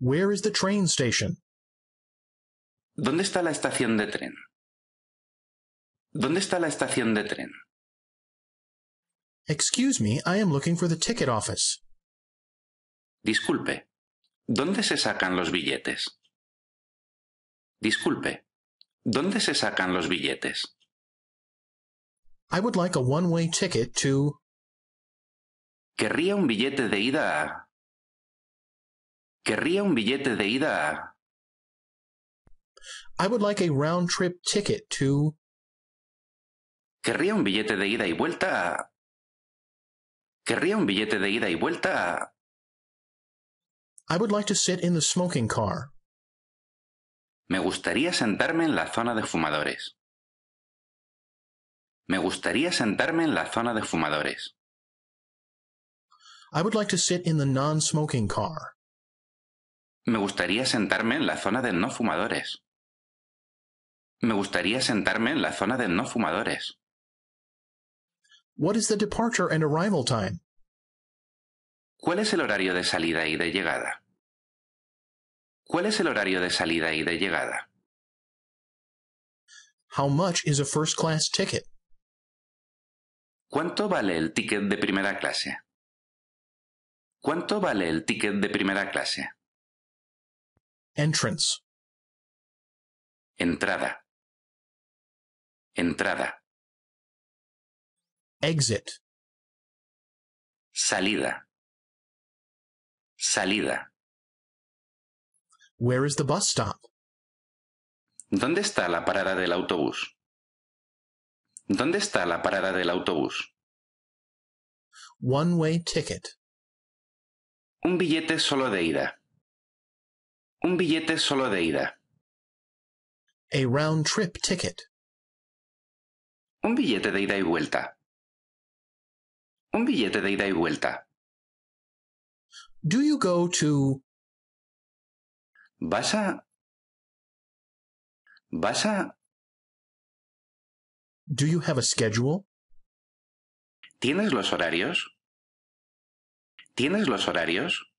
Where is the train station? ¿Dónde está la estación de tren? ¿Dónde está la estación de tren? Excuse me, I am looking for the ticket office. Disculpe, ¿dónde se sacan los billetes? Disculpe, ¿dónde se sacan los billetes? I would like a one-way ticket to... Querría un billete de ida a... Querría un billete de ida. I would like a round trip ticket to. Querría un billete de ida y vuelta. Querría un billete de ida y vuelta. I would like to sit in the smoking car. Me gustaría sentarme en la zona de fumadores. Me gustaría sentarme en la zona de fumadores. I would like to sit in the non-smoking car. Me gustaría sentarme en la zona de no fumadores. Me gustaría sentarme en la zona de no fumadores. What is the departure and arrival time? ¿Cuál es el horario de salida y de llegada? ¿Cuál es el horario de salida y de llegada? How much is a first class ticket? ¿Cuánto vale el ticket de primera clase? ¿Cuánto vale el ticket de primera clase? Entrance. Entrada. Entrada. Exit. Salida. Salida. Where is the bus stop? ¿Dónde está la parada del autobús? ¿Dónde está la parada del autobús? One way ticket. Un billete solo de ida. Un billete solo de ida. A round trip ticket. Un billete de ida y vuelta. Un billete de ida y vuelta. Do you go to? ¿Vas a? ¿Vas a? Do you have a schedule? ¿Tienes los horarios? ¿Tienes los horarios?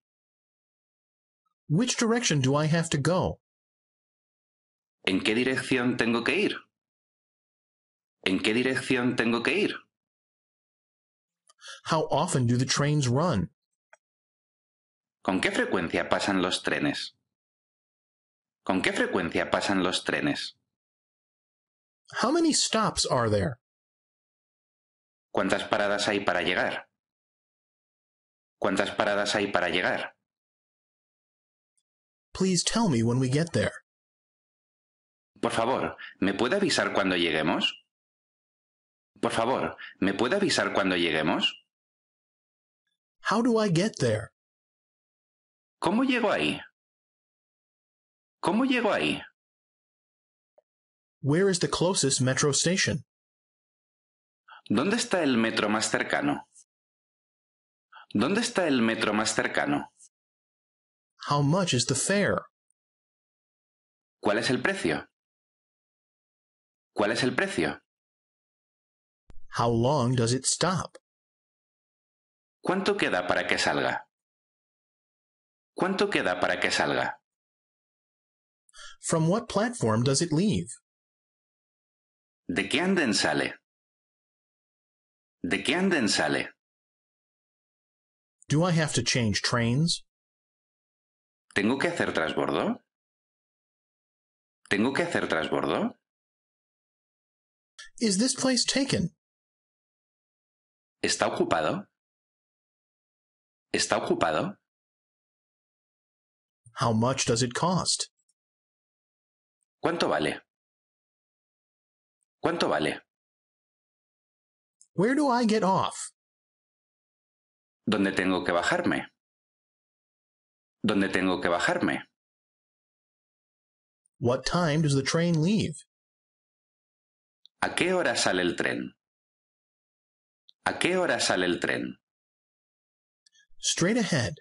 Which direction do I have to go? ¿En qué dirección tengo que ir? ¿En qué dirección tengo que ir? How often do the trains run? ¿Con qué frecuencia pasan los trenes? ¿Con qué frecuencia pasan los trenes? How many stops are there? ¿Cuántas paradas hay para llegar? ¿Cuántas paradas hay para llegar? please tell me when we get there? Por favor, ¿me puede avisar cuando lleguemos? Por favor, ¿me puede avisar cuando lleguemos? How do I get there? ¿Cómo llego ahí? ¿Cómo llego ahí? Where is the closest metro station? ¿Dónde está el metro más cercano? ¿Dónde está el metro más cercano? How much is the fare? ¿Cuál es el precio? ¿Cuál es el precio? How long does it stop? ¿Cuánto queda para que salga? ¿Cuánto queda para que salga? From what platform does it leave? ¿De qué anden sale? ¿De qué anden sale? Do I have to change trains? ¿Tengo que hacer trasbordo? ¿Tengo que hacer trasbordo? Is this place taken? ¿Está ocupado? ¿Está ocupado? How much does it cost? ¿Cuánto vale? ¿Cuánto vale? Where do I get off? ¿Dónde tengo que bajarme? dónde tengo que bajarme. time does the train leave? ¿A qué hora sale el tren? ¿A qué hora sale el tren? Straight ahead.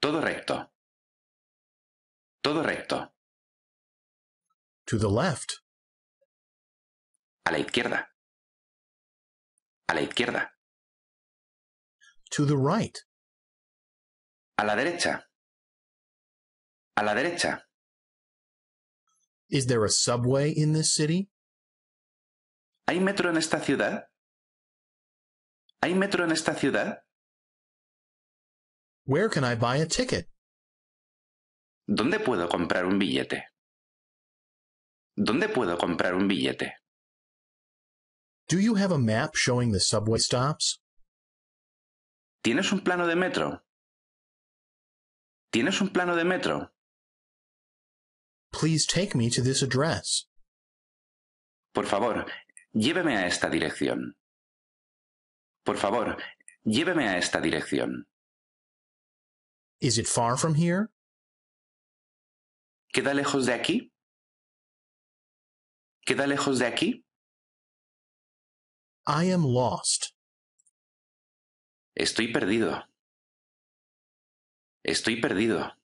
Todo recto. Todo recto. To the left. A la izquierda. A la izquierda. To the right. A la derecha. A la derecha. Is there a subway in this city? ¿Hay metro en esta ciudad? ¿Hay metro en esta ciudad? Where can I buy a ticket? ¿Dónde puedo comprar un billete? ¿Dónde puedo comprar un billete? Do you have a map showing the subway stops? ¿Tienes un plano de metro? ¿Tienes un plano de metro? Please take me to this address. Por favor, lléveme a esta dirección. Por favor, lléveme a esta dirección. Is it far from here? ¿Queda lejos de aquí? ¿Queda lejos de aquí? I am lost. Estoy perdido estoy perdido